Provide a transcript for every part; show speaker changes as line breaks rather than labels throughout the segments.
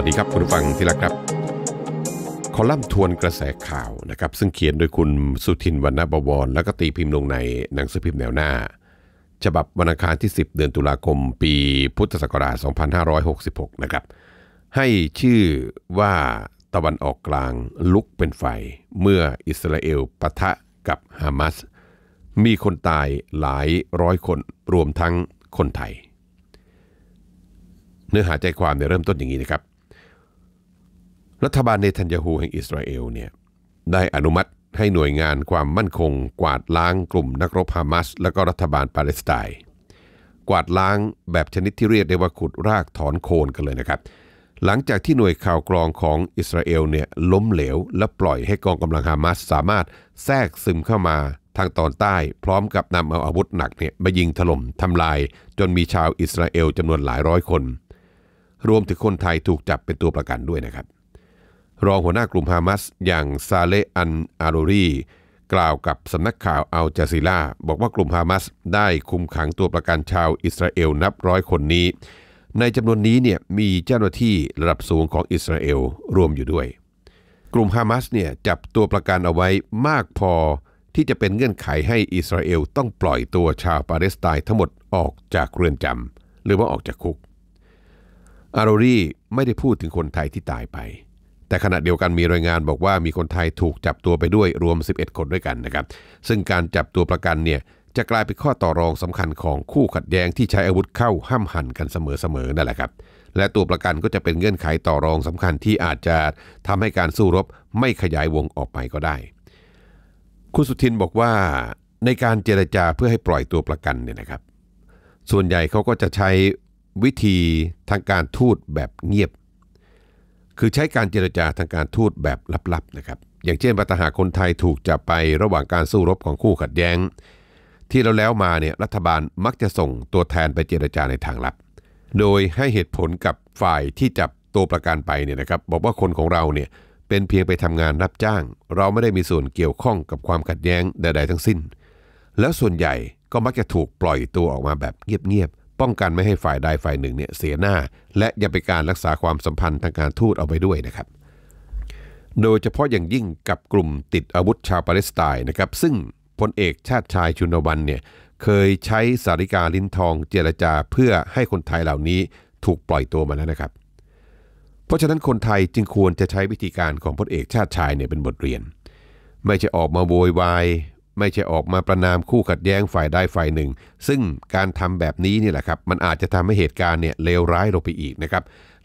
วัสดีครับ คุณผู้ฟังที่รักครับ คอลัมน์ทวนกระแสข่าวนะครับซึ่งเขียนโดยคุณสุทินวรรณบวร และก็ตีพิมพ์ลงในหนังสือพิมพ์แนวหน้า ฉบับวันอังคารที่ 10 เดือนตุลาคม ปีพุทธศักราช 2566นะครับให้ชื่อว่าตะวันออกกลางลุกเป็นไฟ เมื่ออิสราเอลปะทะกับฮามาสมีคนตายหลายร้อยคนรวมทั้งคนไทย เนื้อหาใจความเนี่ยเริ่มต้นอย่างนี้นะครับรัฐบาลเนทันยาฮูแห่งอิสราเอลเนี่ยได้อนุมัติให้หน่วยงานความมั่นคง กวาดล้างกลุ่มนักรบฮามาสและก็รัฐบาลปาเลสไตน์กวาดล้างแบบชนิดที่เรียกได้ว่าขุดรากถอนโคนกันเลยนะครับ หลังจากที่หน่วยข่าวกรองของอิสราเอลเนี่ยล้มเหลวและปล่อยให้กองกำลังฮามาสสามารถแทรกซึมเข้ามาทางตอนใต้ พร้อมกับนำเอาอาวุธหนักเนี่ยมายิงถล่มทำลาย จนมีชาวอิสราเอลจำนวนหลายร้อยคน รวมถึงคนไทยถูกจับเป็นตัวประกันด้วยนะครับรองหัวหน้ากลุ่มฮามาสอย่างซาเลอันอารูรี กล่าวกับสำนักข่าวอัลจาซีล่าบอกว่ากลุ่มฮามาสได้คุมขังตัวประกันชาวอิสราเอล นับร้อยคนนี้ ในจำนวนนี้เนี่ยมีเจ้าหน้าที่ ระดับสูงของอิสราเอลรวมอยู่ด้วย กลุ่มฮามาสเนี่ยจับตัวประกันเอาไว้มากพอที่จะเป็นเงื่อนไขให้อิสราเอล ต้องปล่อยตัวชาวปาเลสไตน์ทั้งหมดออกจากเรือนจำหรือว่าออกจากคุก อารูรีไม่ได้พูดถึงคนไทยที่ตายไปแต่ขณะเดียวกันมีรายงานบอกว่ามีคนไทยถูกจับตัวไปด้วยรวม 11 คนด้วยกันนะครับ ซึ่งการจับตัวประกันเนี่ยจะกลายเป็นข้อต่อรองสำคัญของคู่ขัดแย้งที่ใช้อาวุธเข้าห้ามหันกันเสมอๆนั่นแหละครับ และตัวประกันก็จะเป็นเงื่อนไขต่อรองสำคัญที่อาจจะทำให้การสู้รบไม่ขยายวงออกไปก็ได้ คุณสุทินบอกว่าในการเจรจาเพื่อให้ปล่อยตัวประกันเนี่ยนะครับ ส่วนใหญ่เขาก็จะใช้วิธีทางการทูตแบบเงียบคือใช้การเจรจาทางการทูตแบบลับๆนะครับ อย่างเช่นปัตหาคนไทยถูกจับไประหว่างการสู้รบของคู่ขัดแย้ง ที่เราแล้วมาเนี่ยรัฐบาลมักจะส่งตัวแทนไปเจรจาในทางลับ โดยให้เหตุผลกับฝ่ายที่จับตัวประกันไปเนี่ยนะครับบอกว่าคนของเราเนี่ยเป็นเพียงไปทำงานรับจ้าง เราไม่ได้มีส่วนเกี่ยวข้องกับความขัดแย้งใดๆ ทั้งสิ้น แล้วส่วนใหญ่ก็มักจะถูกปล่อยตัวออกมาแบบเงียบป้องกันไม่ให้ฝ่ายใดฝ่ายหนึ่งเนี่ยเสียหน้า และยังเป็นการรักษาความสัมพันธ์ทางการทูตเอาไปด้วยนะครับ โดยเฉพาะอย่างยิ่งกับกลุ่มติดอาวุธชาวปาเลสไตน์นะครับ ซึ่งพลเอกชาติชายชุนวันเนี่ยเคยใช้สาริกาลิ้นทองเจรจา เพื่อให้คนไทยเหล่านี้ถูกปล่อยตัวมาแล้วนะครับ เพราะฉะนั้นคนไทยจึงควรจะใช้วิธีการของพลเอกชาติชายเนี่ยเป็นบทเรียน ไม่จะออกมาโวยวายไม่ใช่ออกมาประนามคู่ขัดแย้งฝ่ายใดฝ่ายหนึ่ง ซึ่งการทำแบบนี้นี่แหละครับ มันอาจจะทำให้เหตุการณ์เนี่ยเลวร้ายลงไปอีกนะครับ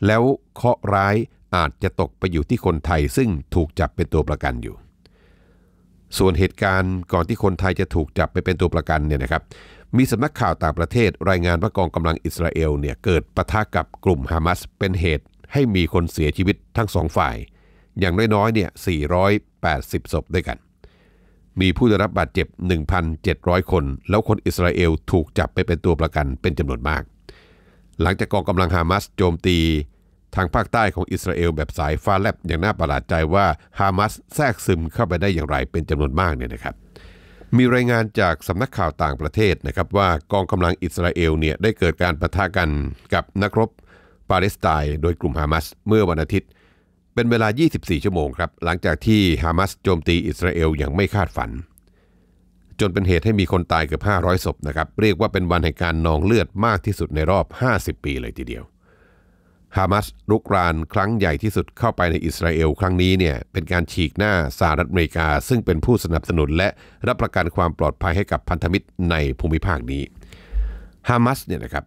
แล้วเคราะร้ายอาจจะตกไปอยู่ที่คนไทย ซึ่งถูกจับเป็นตัวประกันอยู่ ส่วนเหตุการณ์ก่อนที่คนไทยจะถูกจับไปเป็นตัวประกันเนี่ยนะครับ มีสำนักข่าวต่างประเทศรายงานว่ากองกำลังอิสราเอลเนี่ยเกิดปะทะกับกลุ่มฮามาสเป็นเหตุให้มีคนเสียชีวิตทั้งสองฝ่าย อย่างน้อยๆ เนี่ย 480 ศพด้วยกันมีผู้ได้รับบาดเจ็บ 1,700 คน แล้วคนอิสราเอลถูกจับไปเป็นตัวประกันเป็นจำนวนมาก หลังจากกองกำลังฮามาสโจมตีทางภาคใต้ของอิสราเอลแบบสายฟ้าแลบอย่างน่าประหลาดใจว่าฮามาสแทรกซึมเข้าไปได้อย่างไรเป็นจำนวนมากเนี่ยนะครับ มีรายงานจากสำนักข่าวต่างประเทศนะครับว่ากองกำลังอิสราเอลเนี่ยได้เกิดการประทะกันกับนักรบปาเลสไตน์โดยกลุ่มฮามาสเมื่อวันอาทิตย์เป็นเวลา 24 ชั่วโมงครับ หลังจากที่ฮามาสโจมตีอิสราเอลอย่างไม่คาดฝัน จนเป็นเหตุให้มีคนตายเกือบ500 ศพนะครับ เรียกว่าเป็นวันแห่งการนองเลือดมากที่สุดในรอบ 50 ปีเลยทีเดียว ฮามาสรุกรานครั้งใหญ่ที่สุดเข้าไปในอิสราเอลครั้งนี้เนี่ย เป็นการฉีกหน้าสหรัฐอเมริกา ซึ่งเป็นผู้สนับสนุนและรับประกันความปลอดภัยให้กับพันธมิตรในภูมิภาคนี้ ฮามาสเนี่ยนะครับ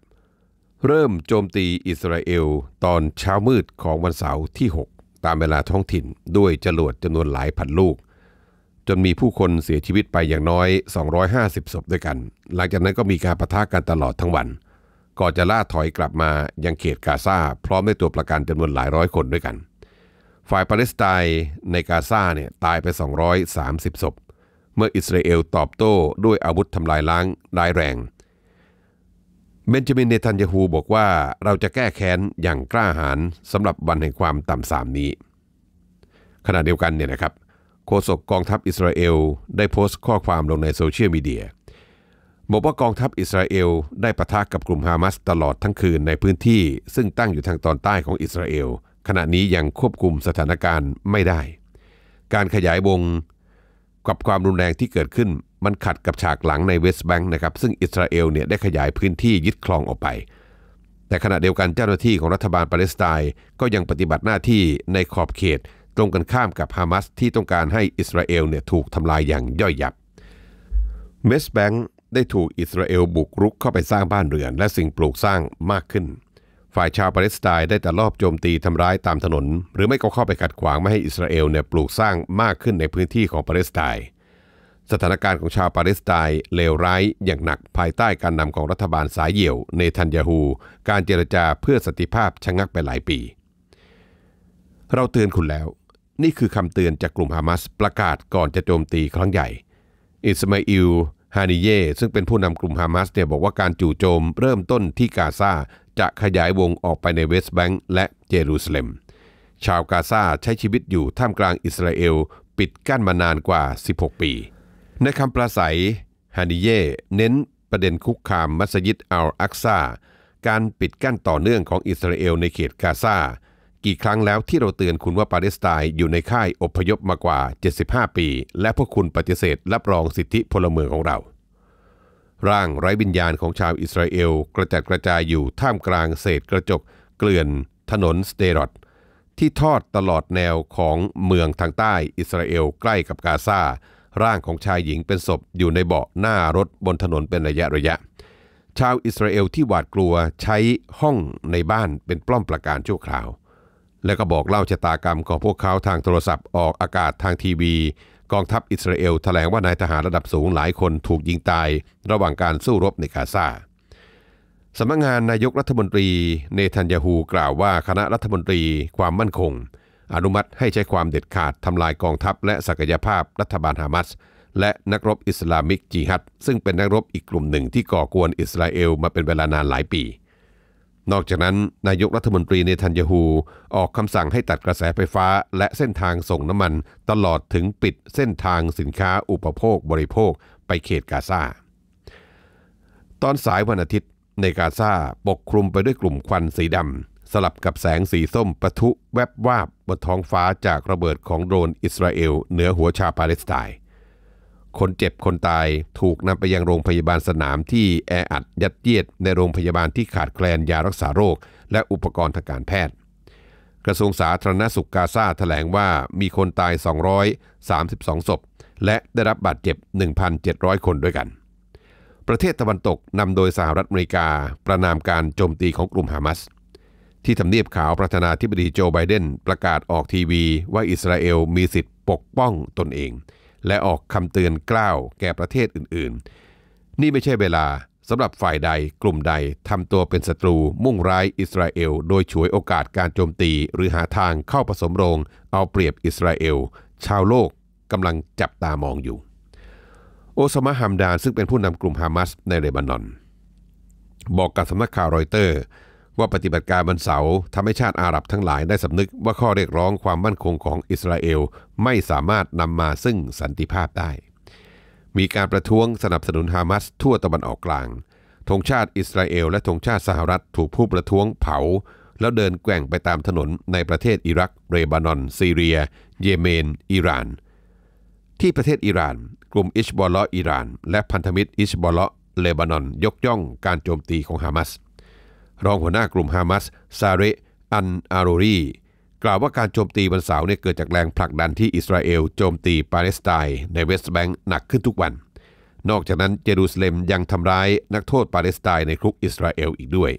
เริ่มโจมตีอิสราเอลตอนเช้ามืดของวันเสาร์ที่ 6ตามเวลาท้องถิ่นด้วยจรวดจำนวนหลายพันลูก จนมีผู้คนเสียชีวิตไปอย่างน้อย 250 ศพด้วยกัน หลังจากนั้นก็มีการประทะกันตลอดทั้งวันก่อนจะล่าถอยกลับมายังเขตกาซาพร้อมด้วยตัวประกันจำนวนหลายร้อยคนด้วยกัน ฝ่ายปาเลสไตน์ในกาซาเนี่ยตายไป 230 ศพเมื่ออิสราเอลตอบโต้ด้วยอาวุธทำลายล้างร้ายแรงเบนจามินเนทันยาฮูบอกว่าเราจะแก้แค้น อย่างกล้าหาญสำหรับวันแห่งความต่ำสามนี้ ขณะเดียวกันเนี่ยนะครับ โฆษกกองทัพอิสราเอล ได้โพสต์ข้อความลงในโซเชียลมีเดีย บอกว่ากองทัพอิสราเอล ได้ปะทะกับกลุ่มฮามาสตลอดทั้งคืนในพื้นที่ ซึ่งตั้งอยู่ทางตอนใต้ของอิสราเอล ขณะนี้ยังควบคุมสถานการณ์ไม่ได้ การขยายวงกับความรุนแรงที่เกิดขึ้นมันขัดกับฉากหลังในเวสต์แบงค์นะครับซึ่งอิสราเอลเนี่ยได้ขยายพื้นที่ยึดครองออกไป แต่ขณะเดียวกันเจ้าหน้าที่ของรัฐบาลปาเลสไตน์ก็ยังปฏิบัติหน้าที่ในขอบเขตตรงกันข้ามกับฮามาสที่ต้องการให้อิสราเอลเนี่ยถูกทำลายอย่างย่อยยับเวสต์แบงค์ได้ถูกอิสราเอลบุกรุกเข้าไปสร้างบ้านเรือน และสิ่งปลูกสร้างมากขึ้น ฝ่ายชาวปาเลสไตน์ได้แต่ลอบโจมตีทำร้ายตามถนน หรือไม่ก็เข้าไปขัดขวางไม่ให้อิสราเอลเนี่ยปลูกสร้างมากขึ้นในพื้นที่ของปาเลสไตน์สถานการณ์ของชาวปาเลสไตน์เลวร้ายอย่างหนักภายใต้การนำของรัฐบาลสายเหี่ยว เนทันยาฮู การเจรจาเพื่อสันติภาพชะงงักไปหลายปี เราเตือนคุณแล้ว นี่คือคำเตือนจากกลุ่มฮามาสประกาศก่อนจะโจมตีครั้งใหญ่ อิสมาอิล ฮานิเยซึ่งเป็นผู้นำกลุ่มฮามาสเนี่ยบอกว่าการจู่โจมเริ่มต้นที่กาซาจะขยายวงออกไปในเวสต์แบงก์และเยรูซาเล็ม ชาวกาซาใช้ชีวิตอยู่ท่ามกลางอิสราเอลปิดกั้นมานานกว่า 16 ปีในคำปราศัย ฮานิเย่เน้นประเด็นคุกคามมัสยิดอัลอักซาการปิดกั้นต่อเนื่องของอิสราเอลในเขตกาซากี่ครั้งแล้วที่เราเตือนคุณว่าปาเลสไตน์อยู่ในค่ายอพยพมากว่า 75 ปี และพวกคุณปฏิเสธรับรองสิทธิพลเมืองของเรา ร่างไร้วิญญาณของชาวอิสราเอลกระจัดกระจายอยู่ท่ามกลางเศษกระจก เกลื่อนถนนสเตรอตที่ทอดตลอดแนวของเมืองทางใต้อิสราเอลใกล้กับกาซาร่างของชายหญิงเป็นศพอยู่ในเบาะหน้ารถบนถนนเป็นระยะระยะ ชาวอิสราเอลที่หวาดกลัวใช้ห้องในบ้านเป็นปล้อมประการชั่วคราว และก็บอกเล่าชะตากรรมของพวกเขาทางโทรศัพท์ออกอากาศทางทีวี กองทัพอิสราเอลแถลงว่านายทหารระดับสูงหลายคนถูกยิงตายระหว่างการสู้รบในกาซาสำนักงงานนายกรัฐมนตรีเนทันยาฮูกล่าวว่าคณะรัฐมนตรีความมั่นคงอนุมัติให้ใช้ความเด็ดขาด ทำลายกองทัพและศักยภาพรัฐบาลฮามัส และนักรบอิสลามิกจีฮัดซึ่งเป็นนักรบอีกกลุ่มหนึ่งที่ก่อกวนอิสราเอลมาเป็นเวลานานหลายปี นอกจากนั้น นายกรัฐมนตรีเนทันยาฮูออกคำสั่งให้ตัดกระแสไฟฟ้าและเส้นทางส่งน้ำมันตลอดถึงปิดเส้นทางสินค้า อุปโภคบริโภคไปเขตกาซาตอนสายวันอาทิตย์ในกาซาปกคลุมไปด้วยกลุ่มควันสีดำสลับกับแสงสีส้มประทุแวบวาบบนท้องฟ้าจากระเบิดของโดรนอิสราเอล เหนือหัวชาวปาเลสไตน์ คนเจ็บคนตายถูกนำไปยังโรงพยาบาลสนามที่แออัดยัดเยียด ในโรงพยาบาลที่ขาดแคลนยารักษาโรคและอุปกรณ์ทางการแพทย์ กระทรวงสาธารณสุขกาซาแถลงว่ามีคนตาย 232ศพและได้รับบาดเจ็บ1,700 คนด้วยกัน ประเทศตะวันตกนำโดยสหรัฐอเมริกาประนามการโจมตีของกลุ่มฮามาสที่ทำเนียบขาว ประธานาธิบดีโจไบเดนประกาศออกทีวี ว่าอิสราเอลมีสิทธิ์ปกป้องตนเอง และออกคำเตือนกล้าวแก่ประเทศอื่นๆ นี่ไม่ใช่เวลา สำหรับฝ่ายใดกลุ่มใดทำตัวเป็นศัตรูมุ่งร้ายอิสราเอลโดยฉวยโอกาสการโจมตีหรือหาทางเข้าผสมโรงเอาเปรียบอิสราเอล ชาวโลกกำลังจับตามองอยู่ โอซามะฮัมดานซึ่งเป็นผู้นำกลุ่มฮามาสในเลบานอน บอกกับสำนักข่าวรอยเตอร์ว่าปฏิบัติการวันเสาร์ทำให้ชาติอาหรับทั้งหลายได้สำนึกว่าข้อเรียกร้องความมั่นคงของอิสราเอลไม่สามารถนำมาซึ่งสันติภาพได้ มีการประท้วงสนับสนุนฮามาสทั่วตะวันออกกลางธงชาติอิสราเอลและธงชาติสหรัฐถูกผู้ประท้วงเผา แล้วเดินแกว่งไปตามถนนในประเทศอิรักเรบานอน ซีเรีย เยเมนอิหร่าน ที่ประเทศอิหร่าน กลุ่มอิชบอลเลอิหร่านและพันธมิตรอิชบอลเลเลบานอน ยกย่อง การโจมตีของฮามาสรองหัวหน้ากลุ่มฮามาสซาเร อัน อารูรี กล่าวว่าการโจมตีวันเสาร์เนี่ยเกิดจากแรงผลักดันที่อิสราเอลโจมตีปาเลสไตน์ในเวสต์แบงก์หนักขึ้นทุกวัน นอกจากนั้นเยรูซาเล็มยังทำร้ายนักโทษปาเลสไตน์ในคุกอิสราเอลอีกด้วย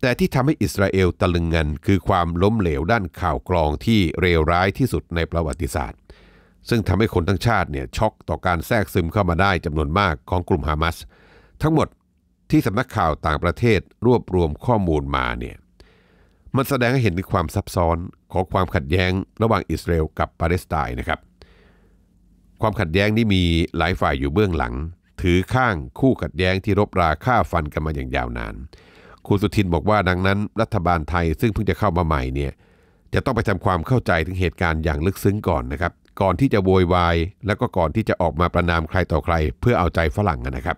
แต่ที่ทำให้อิสราเอลตะลึงเงินคือความล้มเหลวด้านข่าวกรองที่เลวร้ายที่สุดในประวัติศาสตร์ซึ่งทำให้คนทั้งชาติเนี่ยช็อกต่อการแทรกซึมเข้ามาได้จำนวนมากของกลุ่มฮามาสทั้งหมดที่สำนักข่าวต่างประเทศรวบรวมข้อมูลมาเนี่ย มันแสดงให้เห็นถึงความซับซ้อนของความขัดแย้งระหว่างอิสราเอลกับปาเลสไตน์นะครับ ความขัดแย้งนี้มีหลายฝ่ายอยู่เบื้องหลัง ถือข้างคู่ขัดแย้งที่รบราฆ่าฟันกันมาอย่างยาวนาน คุณสุทินบอกว่าดังนั้น รัฐบาลไทยซึ่งเพิ่งจะเข้ามาใหม่เนี่ย จะต้องไปทำความเข้าใจถึงเหตุการณ์อย่างลึกซึ้งก่อนนะครับ ก่อนที่จะโวยวายแล้วก็ก่อนที่จะออกมาประนามใครต่อใครเพื่อเอาใจฝรั่งนะครับ